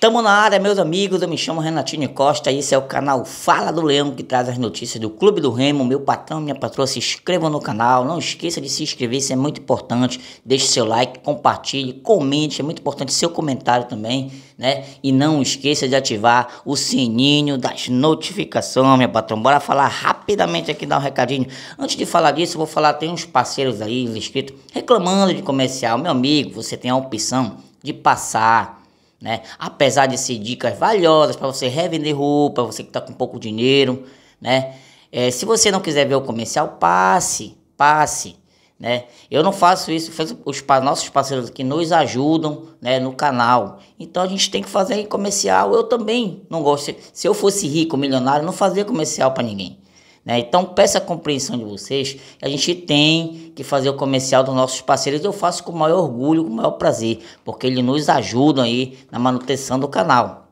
Tamo na área, meus amigos. Eu me chamo Renatinho Costa e esse é o canal Fala do Leão que traz as notícias do Clube do Remo. Meu patrão, minha patroa, se inscrevam no canal. Não esqueça de se inscrever, isso é muito importante. Deixe seu like, compartilhe, comente, é muito importante seu comentário também, né? E não esqueça de ativar o sininho das notificações, minha patrão. Bora falar rapidamente aqui, dar um recadinho. Antes de falar disso, eu vou falar, tem uns parceiros aí, inscritos, reclamando de comercial. Meu amigo, você tem a opção de passar né? Apesar de ser dicas valiosas para você revender roupa, você que está com pouco dinheiro, né? É, se você não quiser ver o comercial, passe, passe, né? Eu não faço isso, os nossos parceiros aqui nos ajudam, né, no canal. Então a gente tem que fazer comercial. Eu também não gosto. Se eu fosse rico, milionário, não fazia comercial para ninguém. Né? Então peço a compreensão de vocês. A gente tem que fazer o comercial dos nossos parceiros. Eu faço com o maior orgulho, com o maior prazer, porque eles nos ajudam aí na manutenção do canal.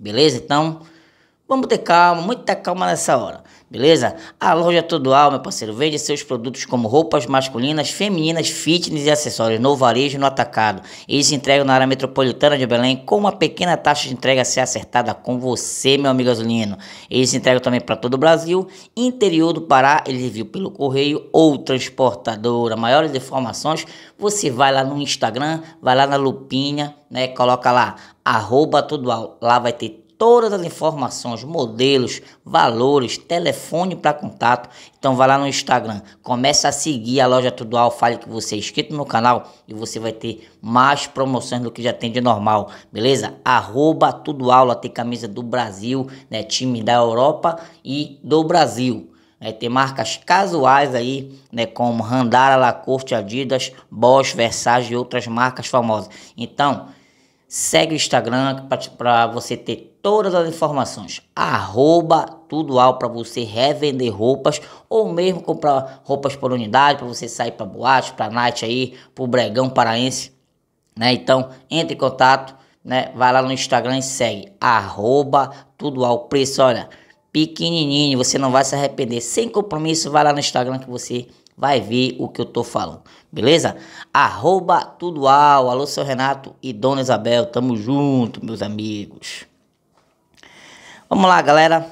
Beleza? Então, vamos ter calma, muita calma nessa hora. Beleza? A loja é Todoal, meu parceiro, vende seus produtos como roupas masculinas, femininas, fitness e acessórios no varejo e no atacado. Eles entregam na área metropolitana de Belém com uma pequena taxa de entrega a ser acertada com você, meu amigo gasolino. Eles entregam também para todo o Brasil, interior do Pará, eles enviam pelo correio ou transportadora. Maiores informações, você vai lá no Instagram, vai lá na Lupinha, né? Coloca lá, arroba Lá vai ter todas as informações, modelos, valores, telefone para contato. Então vai lá no Instagram, começa a seguir a loja Tudual, fale que você é inscrito no canal e você vai ter mais promoções do que já tem de normal, beleza? Arroba Aula, tem camisa do Brasil, né? Time da Europa e do Brasil. É, tem marcas casuais aí, né, como Randara, Lacoste, Adidas, Bosch, Versace e outras marcas famosas. Então, segue o Instagram para você ter todas as informações. Arroba Tudoal para você revender roupas ou mesmo comprar roupas por unidade para você sair para boate, para night aí, para o bregão paraense. Né? Então, entre em contato, né? vai lá no Instagram e segue. Arroba Tudoal Preço, olha, pequenininho, você não vai se arrepender. Sem compromisso, vai lá no Instagram que você vai ver o que eu tô falando, beleza? Arroba Tudoal, alô seu Renato e Dona Isabel, tamo junto, meus amigos. Vamos lá, galera.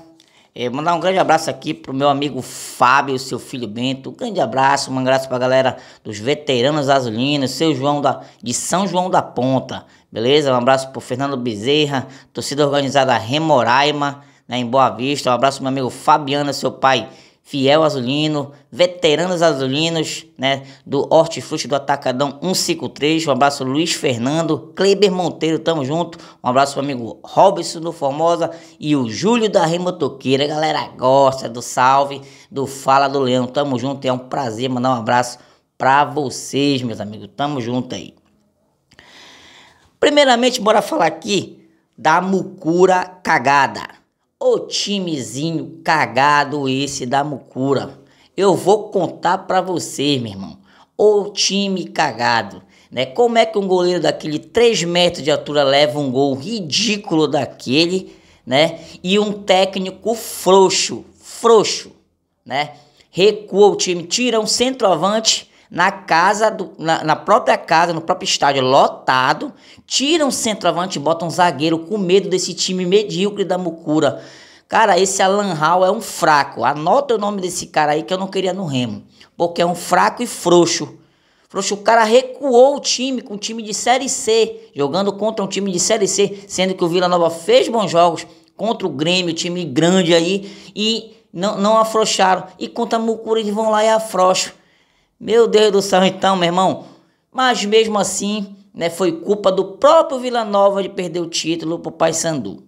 É, mandar um grande abraço aqui pro meu amigo Fábio, seu filho Bento. Um grande abraço, um abraço pra galera dos veteranos azulinos, seu João da, de São João da Ponta, beleza? Um abraço pro Fernando Bezerra, torcida organizada Remoraima, né, em Boa Vista. Um abraço pro meu amigo Fabiano, seu pai fiel azulino, veteranos azulinos, né, do Hortifruti do Atacadão 153. Um abraço Luiz Fernando, Kleber Monteiro, tamo junto. Um abraço pro amigo Robson do Formosa e o Júlio da Remotoqueira. A galera gosta do salve, do Fala do Leão. Tamo junto, é um prazer mandar um abraço para vocês, meus amigos. Tamo junto aí. Primeiramente, bora falar aqui da mucura cagada. O timezinho cagado esse da Mucura. Eu vou contar para você, meu irmão. O time cagado. Né? Como é que um goleiro daquele 3 metros de altura leva um gol ridículo daquele, né? E um técnico frouxo, frouxo, né? Recua o time, tira um centroavante na casa do, na, na, própria casa, no próprio estádio lotado, tira um centroavante e bota um zagueiro com medo desse time medíocre da Mucura. Cara, esse Alan Hall é um fraco. Anota o nome desse cara aí que eu não queria no Remo, porque é um fraco e frouxo. Frouxo, o cara recuou o time com um time de Série C, jogando contra um time de Série C, sendo que o Vila Nova fez bons jogos contra o Grêmio, time grande aí, e não, não afrouxaram. E contra a Mucura eles vão lá e afrouxam. Meu Deus do céu, então, meu irmão. Mas mesmo assim, né, foi culpa do próprio Vila Nova de perder o título pro Paysandu,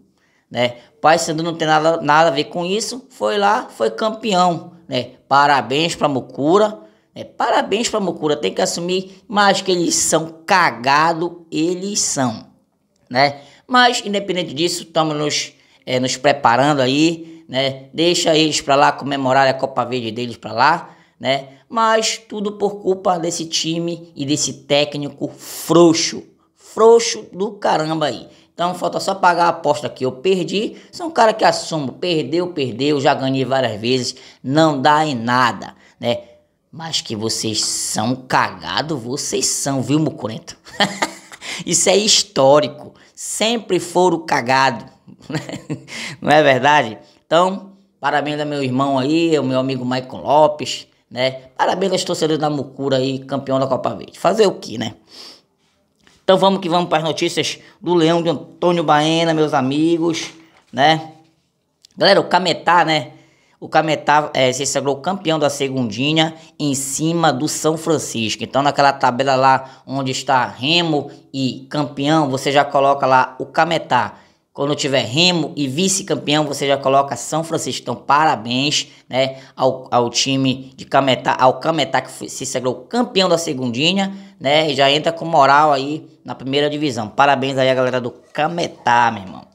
né? Paysandu não tem nada, nada a ver com isso, foi lá, foi campeão, né? Parabéns pra Mucura, né? Parabéns pra Mucura, tem que assumir, mas que eles são cagado, eles são, né? Mas independente disso, estamos nos, é, nos preparando aí, né? Deixa eles pra lá comemorar a Copa Verde deles pra lá, né? Mas tudo por culpa desse time e desse técnico frouxo. Frouxo do caramba aí. Então falta só pagar a aposta que eu perdi. Sou um cara que assumo, perdeu, perdeu, já ganhei várias vezes, não dá em nada, né? Mas que vocês são cagado, vocês são, viu, Mucurento? Isso é histórico. Sempre foram cagado. Não é verdade? Então, parabéns ao meu irmão aí, ao meu amigo Maicon Lopes, né? Parabéns aos torcedores da Mucura aí, campeão da Copa Verde. Fazer o que, né? Então vamos que vamos para as notícias do Leão de Antônio Baena, meus amigos, né? Galera, o Cametá, né? O Cametá é, se sagrou campeão da segundinha em cima do São Francisco. Então naquela tabela lá onde está Remo e campeão, você já coloca lá o Cametá quando tiver remo e vice-campeão, você já coloca São Francisco. Então, parabéns né, ao, ao time de Cametá, ao Cametá que se sagrou campeão da segundinha, né? E já entra com moral aí na primeira divisão. Parabéns aí a galera do Cametá, meu irmão.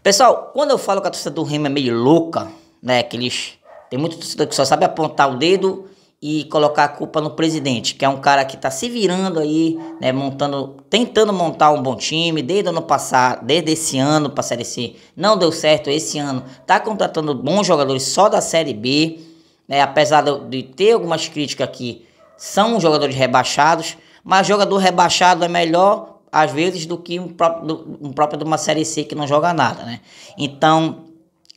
Pessoal, quando eu falo que a torcida do Remo é meio louca, né? Que eles. Tem muito torcedor que só sabe apontar o dedo e colocar a culpa no presidente, que é um cara que está se virando aí, né, montando, tentando montar um bom time desde ano passado, desde esse ano para a Série C, não deu certo esse ano, está contratando bons jogadores só da Série B, né, apesar de ter algumas críticas aqui, são jogadores rebaixados, mas jogador rebaixado é melhor às vezes do que um próprio, um próprio de uma Série C que não joga nada, né? Então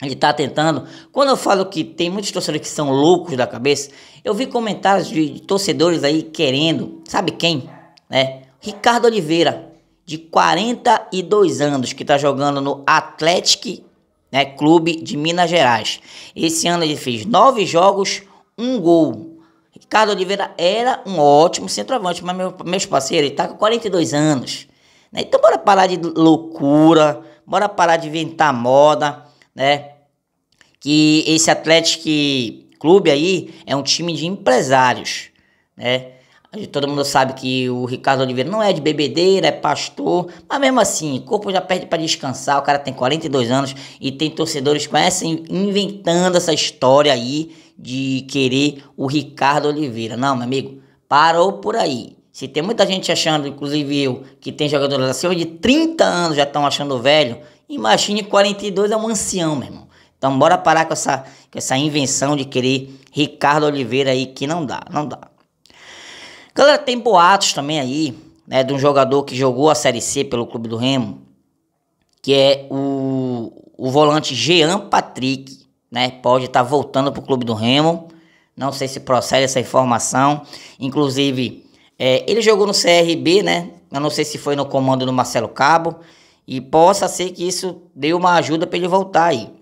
ele está tentando. Quando eu falo que tem muitos torcedores que são loucos da cabeça, eu vi comentários de torcedores aí querendo, sabe quem? Né? Ricardo Oliveira, de 42 anos, que está jogando no Atlético né, Clube de Minas Gerais. Esse ano ele fez nove jogos, um gol. Ricardo Oliveira era um ótimo centroavante, mas meu, meus parceiros, ele está com 42 anos. Né? Então bora parar de loucura, bora parar de inventar moda né? Que esse Atlético Clube aí é um time de empresários, né? Todo mundo sabe que o Ricardo Oliveira não é de bebedeira, é pastor, mas mesmo assim, o corpo já perde para descansar, o cara tem 42 anos e tem torcedores que conhecem inventando essa história aí de querer o Ricardo Oliveira. Não, meu amigo, parou por aí. Se tem muita gente achando, inclusive eu, que tem jogadores acima de 30 anos já estão achando velho, Imagine 42 é um ancião, meu irmão. Então bora parar com essa, com essa invenção de querer Ricardo Oliveira aí, que não dá, não dá. Galera, tem boatos também aí, né, de um jogador que jogou a Série C pelo Clube do Remo, que é o, o volante Jean Patrick, né, pode estar tá voltando pro Clube do Remo, não sei se procede essa informação, inclusive, é, ele jogou no CRB, né, eu não sei se foi no comando do Marcelo Cabo, e possa ser que isso dê uma ajuda para ele voltar aí,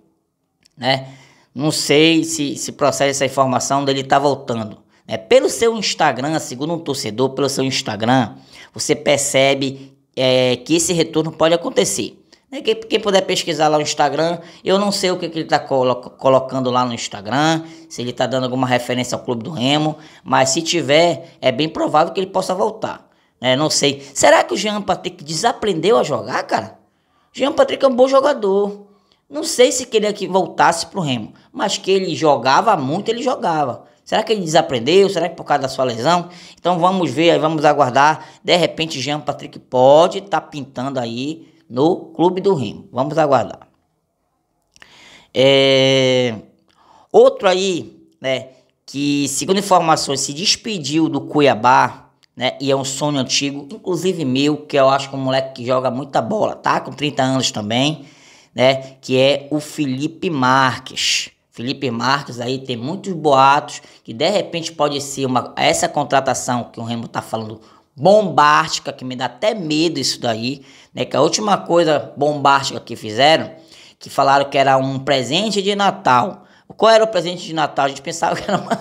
né? Não sei se, se processa essa informação dele estar tá voltando. Né? Pelo seu Instagram, segundo um torcedor, pelo seu Instagram, você percebe é, que esse retorno pode acontecer. Né? Quem, quem, puder pesquisar lá no Instagram, eu não sei o que, que ele está colo colocando lá no Instagram, se ele está dando alguma referência ao Clube do Remo, mas se tiver, é bem provável que ele possa voltar. Né? Não sei. Será que o Jean que desaprendeu a jogar, cara? Jean Patrick é um bom jogador. Não sei se queria que voltasse pro Remo, mas que ele jogava muito, ele jogava. Será que ele desaprendeu? Será que por causa da sua lesão? Então vamos ver aí, vamos aguardar. De repente, Jean Patrick pode estar tá pintando aí no Clube do Remo. Vamos aguardar. É... Outro aí, né, que segundo informações se despediu do Cuiabá né? E é um sonho antigo, inclusive meu, que eu acho que é um moleque que joga muita bola, tá? Com 30 anos também, né? Que é o Felipe Marques. Felipe Marques aí tem muitos boatos que de repente pode ser uma essa contratação que o Remo tá falando bombástica, que me dá até medo isso daí, né? Que a última coisa bombástica que fizeram, que falaram que era um presente de Natal. Qual era o presente de Natal? A gente pensava que era uma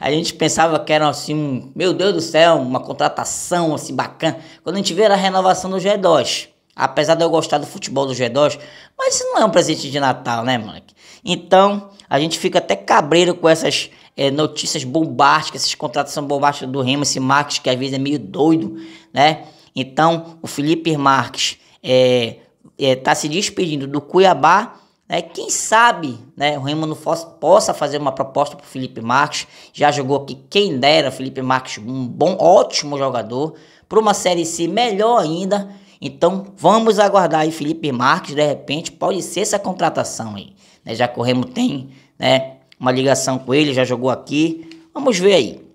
a gente pensava que era assim, meu Deus do céu, uma contratação assim bacana. Quando a gente vê a renovação do G2. Apesar de eu gostar do futebol do G2, mas isso não é um presente de Natal, né, moleque? Então, a gente fica até cabreiro com essas é, notícias bombásticas, essas contratações bombásticas do Remo, esse Marques que às vezes é meio doido, né? Então, o Felipe Marques é, é, tá se despedindo do Cuiabá né? Quem sabe né, o Remo não possa fazer uma proposta para o Felipe Marques. Já jogou aqui, quem dera, Felipe Marques, um bom, ótimo jogador. Para uma Série C melhor ainda. Então vamos aguardar aí Felipe Marques, de repente, pode ser essa contratação aí. Né? Já que o Remo tem né, uma ligação com ele, já jogou aqui. Vamos ver aí.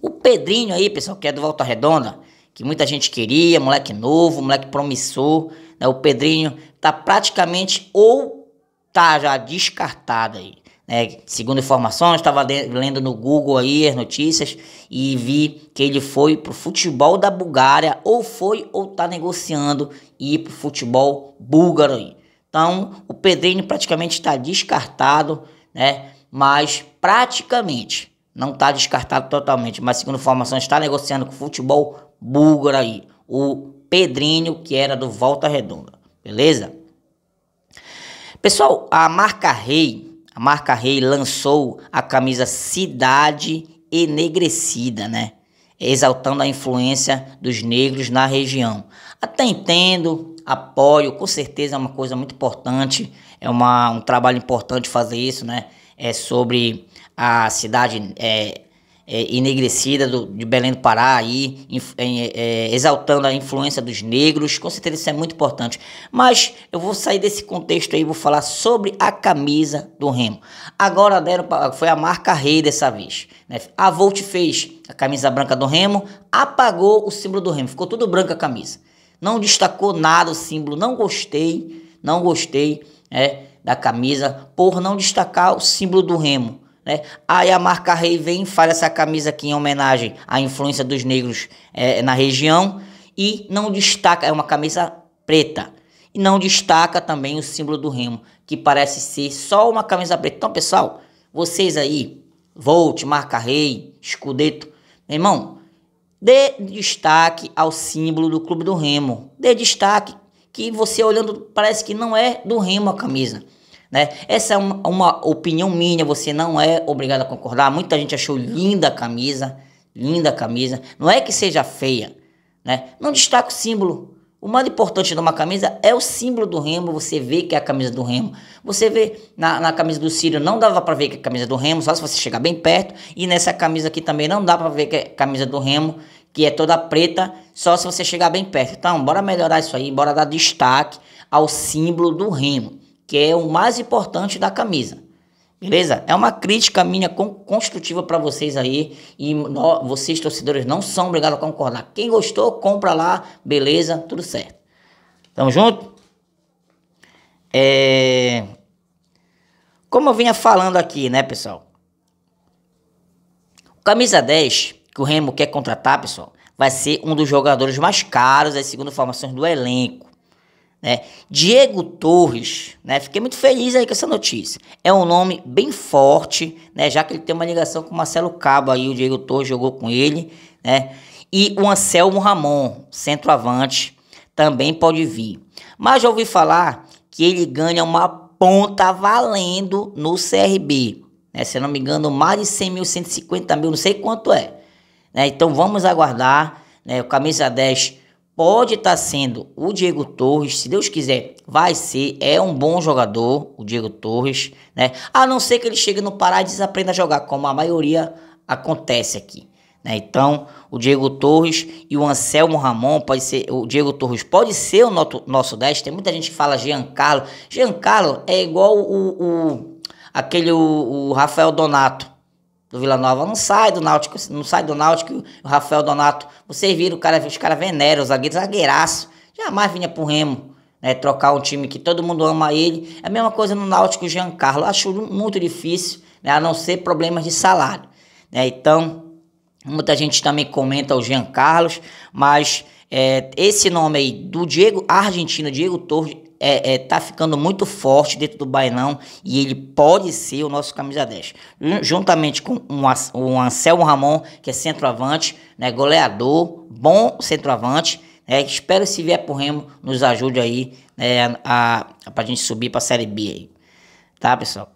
O Pedrinho aí, pessoal, que é do Volta Redonda, que muita gente queria, moleque novo, moleque promissor. Né? O Pedrinho tá praticamente ou tá já descartada aí. Né? Segundo informações, estava lendo no Google aí as notícias e vi que ele foi pro futebol da Bulgária, ou foi ou tá negociando ir pro futebol búlgaro aí. Então, o Pedrinho praticamente está descartado, né? Mas praticamente não está descartado totalmente, mas segundo informações está negociando com o futebol búlgaro aí, o Pedrinho que era do Volta Redonda, beleza? Pessoal, a marca Rei, a marca Rei lançou a camisa Cidade Enegrecida, né? Exaltando a influência dos negros na região. Até entendo, apoio, com certeza é uma coisa muito importante, é uma, um trabalho importante fazer isso, né? É sobre a cidade é, é, enegrecida do, de Belém do Pará aí, em, em, é, é, exaltando a influência dos negros, com certeza isso é muito importante. Mas eu vou sair desse contexto aí e vou falar sobre a camisa do Remo. Agora deram pra, foi a marca rei dessa vez. Né? A Volt fez a camisa branca do Remo, apagou o símbolo do Remo, ficou tudo branca a camisa. Não destacou nada o símbolo, não gostei, não gostei é, da camisa por não destacar o símbolo do Remo. Né? Aí a marca Rei vem e faz essa camisa aqui em homenagem à influência dos negros é, na região e não destaca, é uma camisa preta, e não destaca também o símbolo do remo, que parece ser só uma camisa preta. Então, pessoal, vocês aí, Volt, Marca Rei, Escudeto, meu irmão, dê destaque ao símbolo do Clube do Remo, dê destaque que você olhando parece que não é do Remo a camisa. Né? Essa é uma, uma opinião minha, você não é obrigado a concordar. Muita gente achou linda a camisa, linda a camisa. Não é que seja feia, né? Não destaca o símbolo. O mais importante de uma camisa é o símbolo do Remo. Você vê que é a camisa do Remo. Você vê na, na camisa do Círio, não dava para ver que é a camisa do Remo, só se você chegar bem perto. E nessa camisa aqui também não dá para ver que é a camisa do Remo, que é toda preta, só se você chegar bem perto. Então, bora melhorar isso aí, bora dar destaque ao símbolo do Remo que é o mais importante da camisa. Beleza? É uma crítica minha construtiva para vocês aí. E vocês, torcedores, não são obrigados a concordar. Quem gostou, compra lá. Beleza? Tudo certo. Tamo junto? É... Como eu vinha falando aqui, né, pessoal? O camisa 10 que o Remo quer contratar, pessoal, vai ser um dos jogadores mais caros, as segundo formações do elenco. Né? Diego Torres, né? fiquei muito feliz aí com essa notícia. É um nome bem forte, né? já que ele tem uma ligação com o Marcelo Cabo aí, o Diego Torres jogou com ele, né? E o Anselmo Ramon, centroavante, também pode vir. Mas já ouvi falar que ele ganha uma ponta valendo no CRB. Né? Se eu não me engano, mais de 100 mil, 150 mil, não sei quanto é. Né? Então vamos aguardar. Né? O camisa 10 pode estar tá sendo o Diego Torres, se Deus quiser, vai ser, é um bom jogador, o Diego Torres, né? A não ser que ele chegue no Pará e desaprenda a jogar, como a maioria acontece aqui. Né? Então, o Diego Torres e o Anselmo Ramon pode ser. O Diego Torres pode ser o nosso, nosso 10. Tem muita gente que fala Giancarlo. Giancarlo é igual o, o aquele o, o Rafael Donato do Vila Nova. Não sai do Náutico, não sai do Náutico o Rafael Donato. Vocês viram, o cara, os caras veneram, o zagueiro, zagueiraço. Jamais vinha pro Remo. Né, trocar um time que todo mundo ama ele. É a mesma coisa no Náutico o Giancarlo. Acho muito difícil, né, a não ser problemas de salário. Né? Então, muita gente também comenta o Giancarlos, mas é, esse nome aí do Diego argentino, Diego Torres, é, é, tá ficando muito forte dentro do Bainão e ele pode ser o nosso camisa 10. Juntamente com o um, um Anselmo Ramon, que é centroavante, né, goleador, bom centroavante. né espero se vier pro Remo, nos ajude aí né, a, a, pra gente subir pra Série B aí. Tá, pessoal?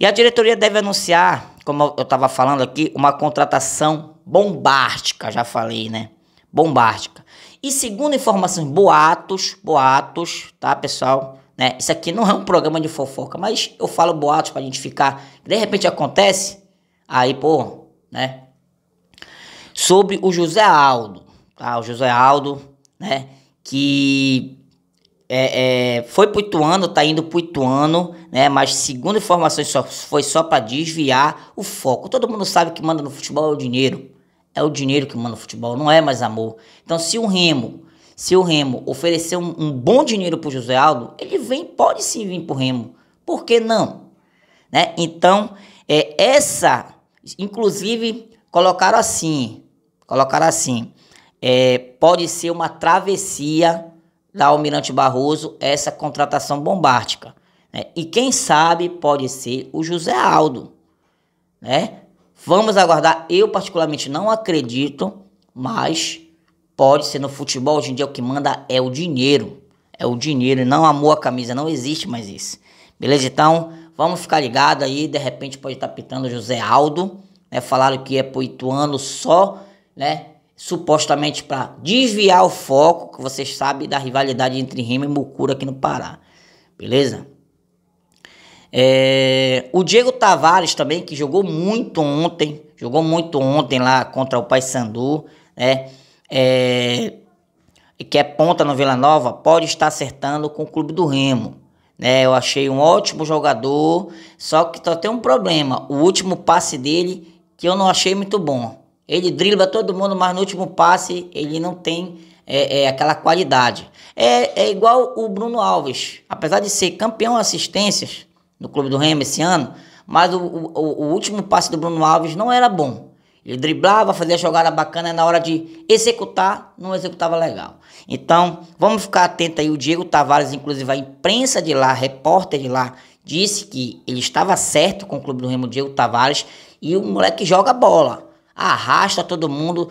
E a diretoria deve anunciar, como eu estava falando aqui, uma contratação bombástica, já falei, né? Bombástica. E segundo informações, boatos, boatos, tá, pessoal? Né? Isso aqui não é um programa de fofoca, mas eu falo boatos pra gente ficar. De repente acontece, aí, pô, né? Sobre o José Aldo, tá? O José Aldo, né? Que é, é, foi pro Ituano, tá indo pro Ituano, né? Mas segundo informações, só, foi só para desviar o foco. Todo mundo sabe que manda no futebol é o dinheiro, é o dinheiro que manda o futebol, não é mais amor. Então, se o Remo, se o Remo oferecer um, um bom dinheiro para o José Aldo, ele vem, pode sim vir para o Remo. Por que não? Né? Então, é essa, inclusive, colocaram assim, colocaram assim, é, pode ser uma travessia da Almirante Barroso essa contratação bombástica. Né? E quem sabe pode ser o José Aldo, né? Vamos aguardar. Eu, particularmente, não acredito, mas pode ser no futebol. Hoje em dia, o que manda é o dinheiro. É o dinheiro, não amor à camisa. Não existe mais isso. Beleza? Então, vamos ficar ligado aí. De repente, pode estar pitando José Aldo. Né? Falaram que é poituano só, né? Supostamente para desviar o foco, que vocês sabem, da rivalidade entre Rima e Mucura aqui no Pará. Beleza? É, o Diego Tavares também, que jogou muito ontem, jogou muito ontem lá contra o Paysandu, né? É, que é ponta no Vila Nova, pode estar acertando com o Clube do Remo. Né? Eu achei um ótimo jogador, só que só tem um problema. O último passe dele que eu não achei muito bom. Ele dribla todo mundo, mas no último passe ele não tem é, é, aquela qualidade. É, é igual o Bruno Alves. Apesar de ser campeão assistências, no Clube do Remo esse ano, mas o, o, o último passe do Bruno Alves não era bom. Ele driblava, fazia jogada bacana na hora de executar, não executava legal. Então, vamos ficar atento aí. O Diego Tavares, inclusive a imprensa de lá, repórter de lá, disse que ele estava certo com o clube do Remo, Diego Tavares, e o moleque joga bola. Arrasta todo mundo.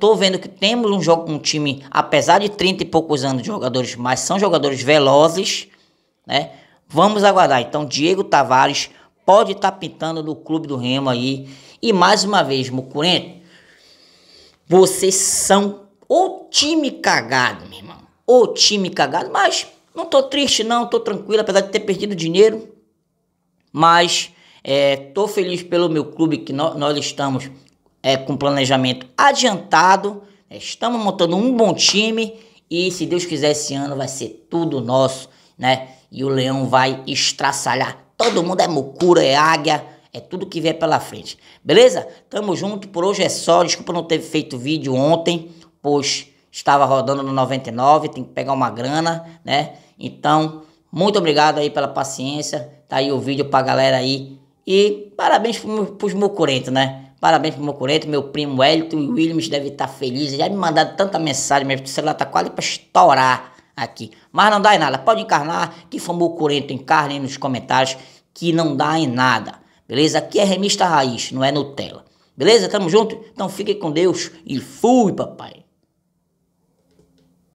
Tô vendo que temos um, jogo, um time, apesar de 30 e poucos anos de jogadores, mas são jogadores velozes, né? Vamos aguardar. Então, Diego Tavares pode estar tá pintando no Clube do Remo aí. E mais uma vez, Mucurento, vocês são o time cagado, meu irmão. O time cagado, mas não tô triste não, tô tranquilo, apesar de ter perdido dinheiro. Mas é, tô feliz pelo meu clube que no, nós estamos é, com planejamento adiantado. Estamos montando um bom time e se Deus quiser esse ano vai ser tudo nosso né? E o leão vai estraçalhar. Todo mundo é mucura, é águia, é tudo que vier pela frente. Beleza? Tamo junto, por hoje é só. Desculpa não ter feito vídeo ontem, pois estava rodando no 99, tem que pegar uma grana, né? Então, muito obrigado aí pela paciência. Tá aí o vídeo pra galera aí. E parabéns pros mucurentos, né? Parabéns pro mucurento, meu primo Elito e Williams deve estar tá felizes. feliz. Já me mandaram tanta mensagem, meu celular tá quase para estourar aqui. Mas não dá em nada. Pode encarnar que famou Corento encarne nos comentários que não dá em nada. Beleza? Aqui é remista raiz, não é Nutella. Beleza? Tamo junto? Então fique com Deus e fui, papai.